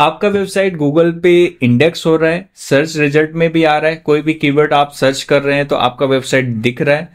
आपका website Google पे index हो रहा है सर्च रिजल्ट में भी आ रहा है कोई भी कीवर्ड आप सर्च कर रहे हैं तो आपका वेबसाइट दिख रहा है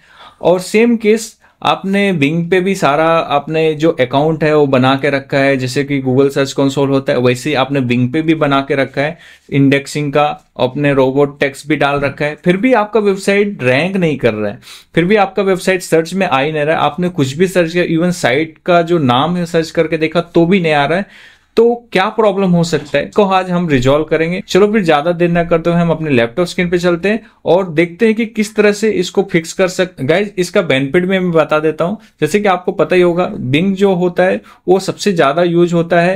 और सेम केस आपने बिंग पे भी सारा आपने जो अकाउंट है वो बना के रखा है जैसे कि गूगल सर्च कंसोल होता है वैसे ही आपने बिंग पे भी बना के रखा है इंडेक्सिंग का अपने रोबोट टेक्स भी डाल रखा है फिर भी आपका वेबसाइट रैंक नहीं कर रहा है फिर भी आपका वेबसाइट सर्च में आ ही नहीं रहा है आपने कुछ भी सर्च किया इवन साइट का जो नाम है सर्च करके देखा तो भी नहीं आ रहा है तो क्या प्रॉब्लम हो सकता है इसको आज हम रिजोल्व करेंगे चलो फिर ज्यादा देर ना करते हुए हम अपने लैपटॉप स्क्रीन पे चलते हैं और देखते हैं कि किस तरह से इसको फिक्स कर सकते गाइज इसका बेनिफिट में मैं बता देता हूँ जैसे कि आपको पता ही होगा बिंग जो होता है वो सबसे ज्यादा यूज होता है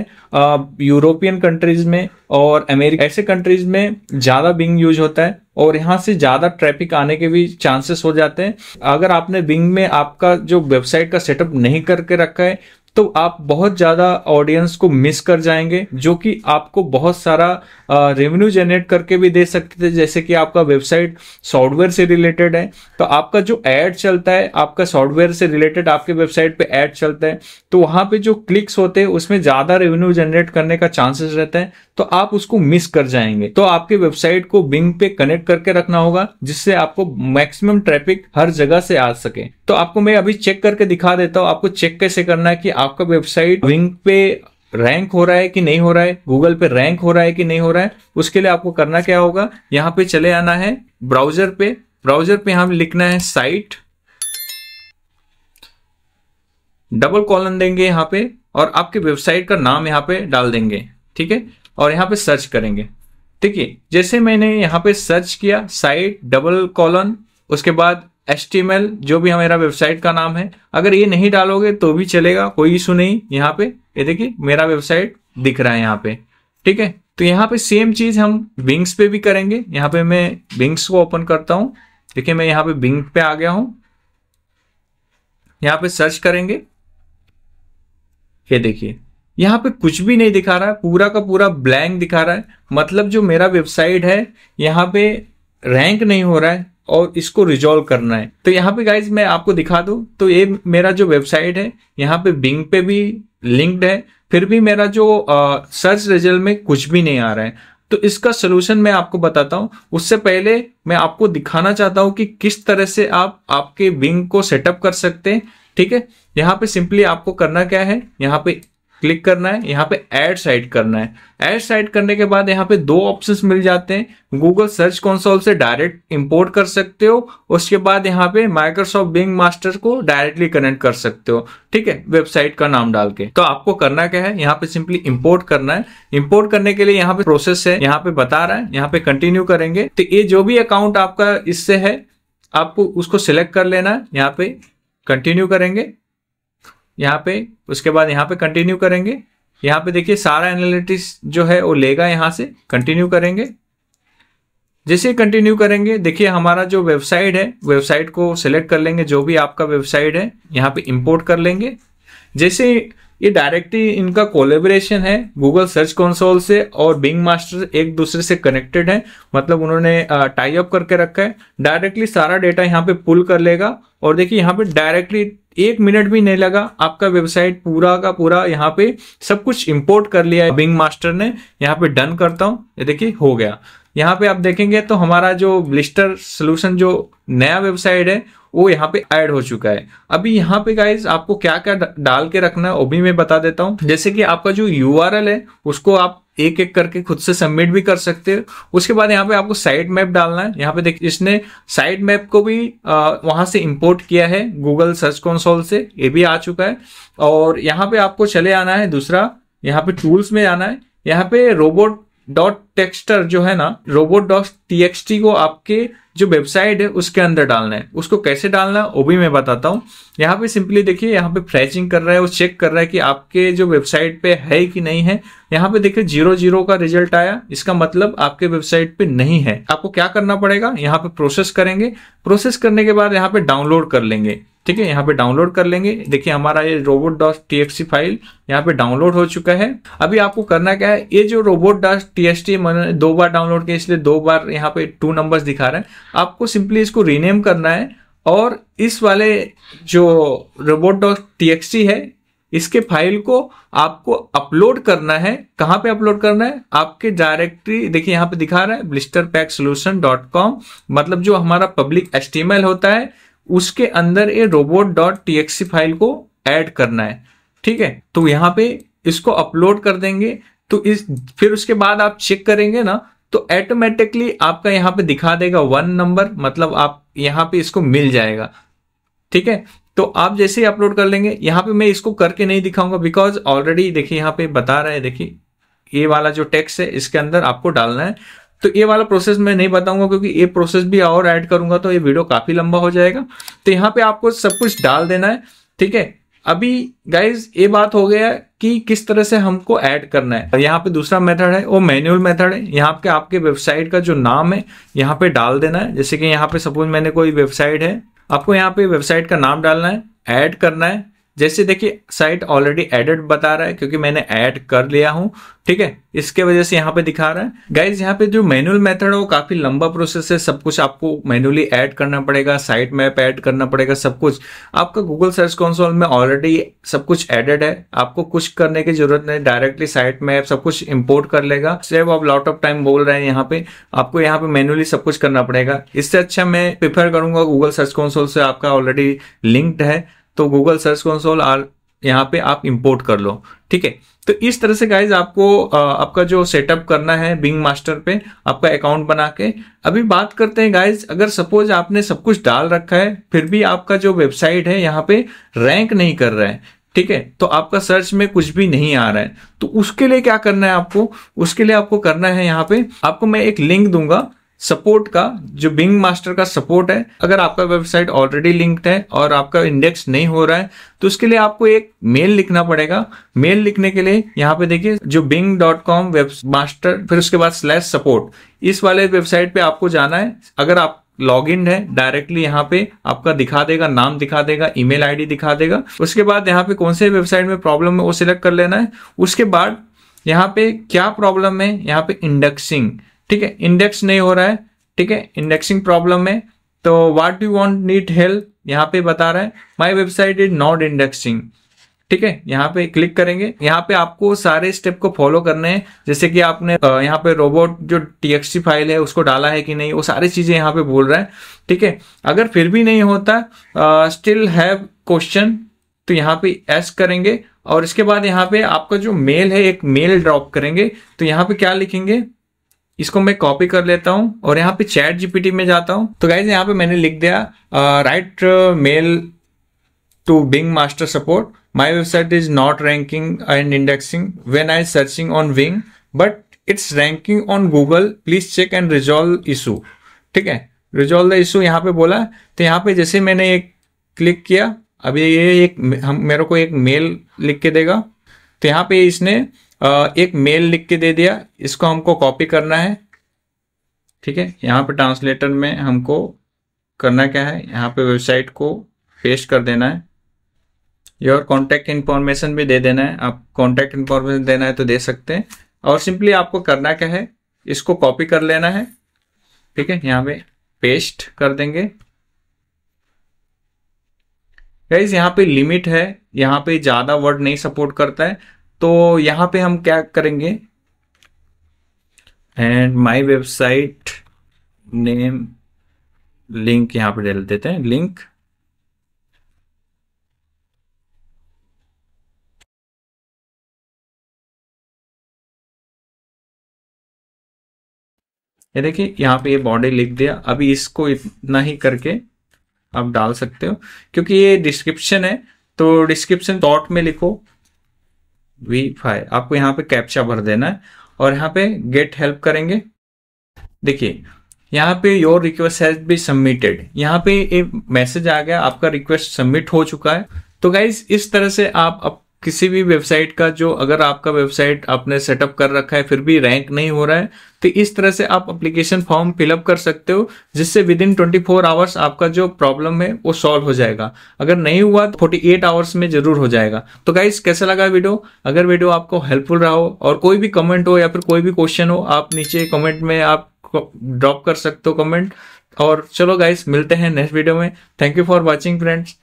यूरोपियन कंट्रीज में और अमेरिका ऐसे कंट्रीज में ज्यादा बिंग यूज होता है और यहाँ से ज़्यादा ट्रैफिक आने के भी चांसेस हो जाते हैं अगर आपने बिंग में आपका जो वेबसाइट का सेटअप नहीं करके रखा है तो आप बहुत ज़्यादा ऑडियंस को मिस कर जाएंगे जो कि आपको बहुत सारा रेवेन्यू जनरेट करके भी दे सकते थे जैसे कि आपका वेबसाइट सॉफ्टवेयर से रिलेटेड है तो आपका जो एड चलता है आपका सॉफ्टवेयर से रिलेटेड आपके वेबसाइट पे ऐड चलता है तो वहां पे जो क्लिक्स होते हैं उसमें ज़्यादा रेवेन्यू जनरेट करने का चांसेस रहता है तो आप उसको मिस कर जाएंगे तो आपके वेबसाइट को बिंग पे कनेक्ट करके रखना होगा जिससे आपको मैक्सिमम ट्रैफिक हर जगह से आ सके तो आपको मैं अभी चेक करके दिखा देता हूँ आपको चेक कैसे करना है कि आपका वेबसाइट विंग पे रैंक हो रहा है कि नहीं हो रहा है गूगल पे रैंक हो रहा है कि नहीं हो रहा है उसके लिए आपको करना क्या होगा यहाँ पे चले आना है ब्राउजर पे ब्राउजर पे हम लिखना है साइट डबल कॉलन देंगे यहाँ पे और आपके वेबसाइट का नाम यहाँ पे डाल देंगे ठीक है और यहाँ पे सर्च करेंगे ठीक है जैसे मैंने यहाँ पे सर्च किया साइट डबल कॉलन उसके बाद एस जो भी हमारा वेबसाइट का नाम है अगर ये नहीं डालोगे तो भी चलेगा कोई इशू नहीं यहाँ पे ये देखिए मेरा वेबसाइट दिख रहा है यहाँ पे ठीक है तो यहाँ पे सेम चीज हम बिंग्स पे भी करेंगे यहाँ पे मैं बिंग्स को ओपन करता हूँ देखिये मैं यहाँ पे बिंग पे आ गया हूँ यहाँ पे सर्च करेंगे ये देखिए यहाँ पे कुछ भी नहीं दिखा रहा है पूरा का पूरा ब्लैंक दिखा रहा है मतलब जो मेरा वेबसाइट है यहाँ पे रैंक नहीं हो रहा है और इसको रिजॉल्व करना है तो यहाँ पे गाइज मैं आपको दिखा दू तो ये मेरा जो वेबसाइट है यहाँ पे बिंग पे भी लिंक्ड है फिर भी मेरा जो आ, सर्च रिजल्ट में कुछ भी नहीं आ रहा है तो इसका सोल्यूशन मैं आपको बताता हूँ उससे पहले मैं आपको दिखाना चाहता हूँ कि किस तरह से आप आपके विंग को सेटअप कर सकते हैं ठीक है यहाँ पे सिंपली आपको करना क्या है यहाँ पे क्लिक करना है यहाँ पे एड साइट करना है एड साइट करने के बाद यहाँ पे दो ऑप्शंस मिल जाते हैं गूगल सर्च कंसोल से डायरेक्ट इंपोर्ट कर सकते हो उसके बाद यहाँ पे माइक्रोसॉफ्ट बिंग मास्टर को डायरेक्टली कनेक्ट कर सकते हो ठीक है वेबसाइट का नाम डाल के तो आपको करना क्या है यहाँ पे सिंपली इम्पोर्ट करना है इम्पोर्ट करने के लिए यहाँ पे प्रोसेस है यहाँ पे बता रहा है यहाँ पे कंटिन्यू करेंगे तो ये जो भी अकाउंट आपका इससे है आपको उसको सिलेक्ट कर लेना है यहाँ पे कंटिन्यू करेंगे यहाँ पे उसके बाद यहाँ पे कंटिन्यू करेंगे यहाँ पे देखिए सारा एनालिटिक्स जो है वो लेगा यहाँ से कंटिन्यू करेंगे जैसे कंटिन्यू करेंगे देखिए हमारा जो वेबसाइट है वेबसाइट को सिलेक्ट कर लेंगे जो भी आपका वेबसाइट है यहाँ पे इंपोर्ट कर लेंगे जैसे ये डायरेक्टली इनका कोलेबरेशन है गूगल सर्च कंसोल से और बिंग मास्टर एक दूसरे से कनेक्टेड है मतलब उन्होंने टाई अप करके रखा है डायरेक्टली सारा डेटा यहाँ पे पुल कर लेगा और देखिए यहाँ पे डायरेक्टली एक मिनट भी नहीं लगा आपका वेबसाइट पूरा का पूरा यहाँ पे सब कुछ इंपोर्ट कर लिया है बिंग मास्टर ने यहाँ पे डन करता हूँ ये देखिए हो गया यहाँ पे आप देखेंगे तो हमारा जो ब्लिस्टर सोल्यूशन जो नया वेबसाइट है वो यहाँ पे ऐड हो चुका है अभी यहाँ पे गाइज आपको क्या क्या डाल के रखना है वो भी मैं बता देता हूँ जैसे कि आपका जो यू है उसको आप एक एक करके खुद से सबमिट भी कर सकते हो उसके बाद यहाँ पे आपको साइट मैप डालना है यहाँ पे देखिए इसने साइड मैप को भी आ, वहां से इंपोर्ट किया है गूगल सर्च कंसोल से ये भी आ चुका है और यहाँ पे आपको चले आना है दूसरा यहाँ पे टूल्स में आना है यहाँ पे रोबोट डॉट टेक्स्टर जो है ना रोबोट डॉट टी को आपके जो वेबसाइट है उसके अंदर डालना है उसको कैसे डालना वो भी मैं बताता हूँ यहाँ पे सिंपली देखिए यहाँ पे फ्रैचिंग कर रहा है वो चेक कर रहा है कि आपके जो वेबसाइट पे है कि नहीं है यहाँ पे देखिए जीरो जीरो का रिजल्ट आया इसका मतलब आपके वेबसाइट पे नहीं है आपको क्या करना पड़ेगा यहाँ पे प्रोसेस करेंगे प्रोसेस करने के बाद यहाँ पे डाउनलोड कर लेंगे ठीक है यहाँ पे डाउनलोड कर लेंगे देखिए हमारा ये रोबोट डॉट टी फाइल यहाँ पे डाउनलोड हो चुका है अभी आपको करना क्या है ये जो रोबोट डॉट टी मैंने दो बार डाउनलोड किया इसलिए दो बार यहाँ पे टू नंबर्स दिखा रहे हैं आपको सिंपली इसको रीनेम करना है और इस वाले जो रोबोट डॉट टी है इसके फाइल को आपको अपलोड करना है कहाँ पे अपलोड करना है आपके डायरेक्टरी देखिए यहाँ पे दिखा रहा है blister pack solution dot com मतलब जो हमारा पब्लिक एस्टीमेल होता है उसके अंदर ये रोबोट डॉट टी फाइल को ऐड करना है ठीक है तो यहाँ पे इसको अपलोड कर देंगे तो इस फिर उसके बाद आप चेक करेंगे ना तो ऐटोमेटिकली आपका यहाँ पे दिखा देगा वन नंबर मतलब आप यहाँ पे इसको मिल जाएगा ठीक है तो आप जैसे ही अपलोड कर लेंगे यहाँ पे मैं इसको करके नहीं दिखाऊंगा बिकॉज ऑलरेडी देखिए यहाँ पे बता रहा है देखिए ये वाला जो टेक्स्ट है इसके अंदर आपको डालना है तो ये वाला प्रोसेस मैं नहीं बताऊंगा क्योंकि ये प्रोसेस भी और ऐड करूंगा तो ये वीडियो काफी लंबा हो जाएगा तो यहाँ पे आपको सब कुछ डाल देना है ठीक है अभी गाइज ये बात हो गया कि किस तरह से हमको ऐड करना है यहाँ पे दूसरा मेथड है वो मैनुअल मेथड है यहाँ पे आपके वेबसाइट का जो नाम है यहाँ पे डाल देना है जैसे कि यहाँ पे सपोज मैंने कोई वेबसाइट है आपको यहाँ पे वेबसाइट का नाम डालना है ऐड करना है जैसे देखिए साइट ऑलरेडी एडेड बता रहा है क्योंकि मैंने ऐड कर लिया हूं ठीक है इसके वजह से यहाँ पे दिखा रहा है गाइज यहाँ पे जो मैनुअल मेथड है वो काफी लंबा प्रोसेस है सब कुछ आपको मैनुअली ऐड करना पड़ेगा साइट मैप ऐड करना पड़ेगा सब कुछ आपका गूगल सर्च कंसोल में ऑलरेडी सब कुछ एडेड है आपको कुछ करने की जरूरत नहीं डायरेक्टली साइट मैप सब कुछ इम्पोर्ट कर लेगा सेव आप लॉट ऑफ टाइम बोल रहे हैं यहाँ पे आपको यहाँ पे मैनुअली सब कुछ करना पड़ेगा इससे अच्छा मैं प्रिफर करूंगा गूगल सर्च कंसोल से आपका ऑलरेडी लिंक्ड है तो गूगल सर्च कंसोल आर यहाँ पे आप इंपोर्ट कर लो ठीक है तो इस तरह से गाइज आपको आपका जो सेटअप करना है बिंग मास्टर पे आपका अकाउंट बना के अभी बात करते हैं गाइज अगर सपोज आपने सब कुछ डाल रखा है फिर भी आपका जो वेबसाइट है यहाँ पे रैंक नहीं कर रहा है ठीक है तो आपका सर्च में कुछ भी नहीं आ रहा है तो उसके लिए क्या करना है आपको उसके लिए आपको करना है यहाँ पे आपको मैं एक लिंक दूंगा सपोर्ट का जो बिंग मास्टर का सपोर्ट है अगर आपका वेबसाइट ऑलरेडी लिंक्ड है और आपका इंडेक्स नहीं हो रहा है तो उसके लिए आपको एक मेल लिखना पड़ेगा मेल लिखने के लिए यहाँ पे देखिए जो Bing dot com web master फिर उसके बाद स्लैश सपोर्ट इस वाले वेबसाइट पे आपको जाना है अगर आप लॉग इन है डायरेक्टली यहाँ पे आपका दिखा देगा नाम दिखा देगा ईमेल आईडी दिखा देगा उसके बाद यहाँ पे कौन से वेबसाइट में प्रॉब्लम है वो सिलेक्ट कर लेना है उसके बाद यहाँ पे क्या प्रॉब्लम है यहाँ पे इंडेक्सिंग ठीक है इंडेक्स नहीं हो रहा है ठीक है इंडेक्सिंग प्रॉब्लम है तो what you want need help यहाँ पे बता रहा है my website is not indexing ठीक है यहाँ पे क्लिक करेंगे यहाँ पे आपको सारे स्टेप को फॉलो करने हैं जैसे कि आपने यहाँ पे रोबोट जो टीएक्सटी फाइल है उसको डाला है कि नहीं वो सारी चीजें यहाँ पे बोल रहा है ठीक है अगर फिर भी नहीं होता स्टिल हैव क्वेश्चन तो यहाँ पे एस करेंगे और इसके बाद यहाँ पे आपका जो मेल है एक मेल ड्रॉप करेंगे तो यहाँ पे क्या लिखेंगे इसको मैं कॉपी कर लेता हूँ और यहाँ पे चैट जीपीटी में जाता हूँ तो गाइज यहाँ पे मैंने लिख दिया write mail to Bing master support my website is not ranking and indexing when I searching on Bing but it's ranking on Google please check and resolve issue ठीक है रिजॉल्व द इशू यहाँ पे बोला तो यहाँ पे जैसे मैंने एक क्लिक किया अभी ये एक हम मेरे को एक मेल लिख के देगा तो यहाँ पे इसने एक मेल लिख के दे दिया इसको हमको कॉपी करना है ठीक है यहाँ पे ट्रांसलेटर में हमको करना क्या है यहाँ पे वेबसाइट को पेस्ट कर देना है योर कॉन्टैक्ट इन्फॉर्मेशन भी दे देना है आप कॉन्टैक्ट इन्फॉर्मेशन देना है तो दे सकते हैं और सिंपली आपको करना क्या है इसको कॉपी कर लेना है ठीक है यहाँ पे पेस्ट कर देंगे गाइज यहाँ पे लिमिट है यहाँ पे ज़्यादा वर्ड नहीं सपोर्ट करता है तो यहां पे हम क्या करेंगे and my website name link यहां पे डाल देते हैं लिंक ये देखिए यहाँ पे ये बॉडी लिख दिया अभी इसको इतना ही करके आप डाल सकते हो क्योंकि ये डिस्क्रिप्शन है तो डिस्क्रिप्शन डॉट में लिखो वी फाइव आपको यहाँ पे कैप्चा भर देना है और यहाँ पे गेट हेल्प करेंगे देखिए यहाँ पे your request has be submitted यहाँ पे एक मैसेज आ गया आपका रिक्वेस्ट सबमिट हो चुका है तो गाइज इस तरह से आप किसी भी वेबसाइट का जो अगर आपका वेबसाइट आपने सेटअप कर रखा है फिर भी रैंक नहीं हो रहा है तो इस तरह से आप एप्लीकेशन फॉर्म फिलअप कर सकते हो जिससे within twenty four hours आपका जो प्रॉब्लम है वो सॉल्व हो जाएगा अगर नहीं हुआ तो फोर्टी एट आवर्स में जरूर हो जाएगा तो गाइज कैसा लगा वीडियो अगर वीडियो आपको हेल्पफुल रहा हो और कोई भी कमेंट हो या फिर कोई भी क्वेश्चन हो आप नीचे कमेंट में आप ड्रॉप कर सकते हो कमेंट और चलो गाइस मिलते हैं नेक्स्ट वीडियो में thank you for watching friends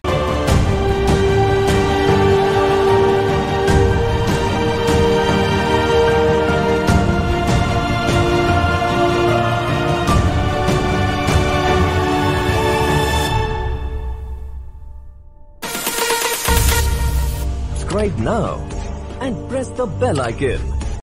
the bell icon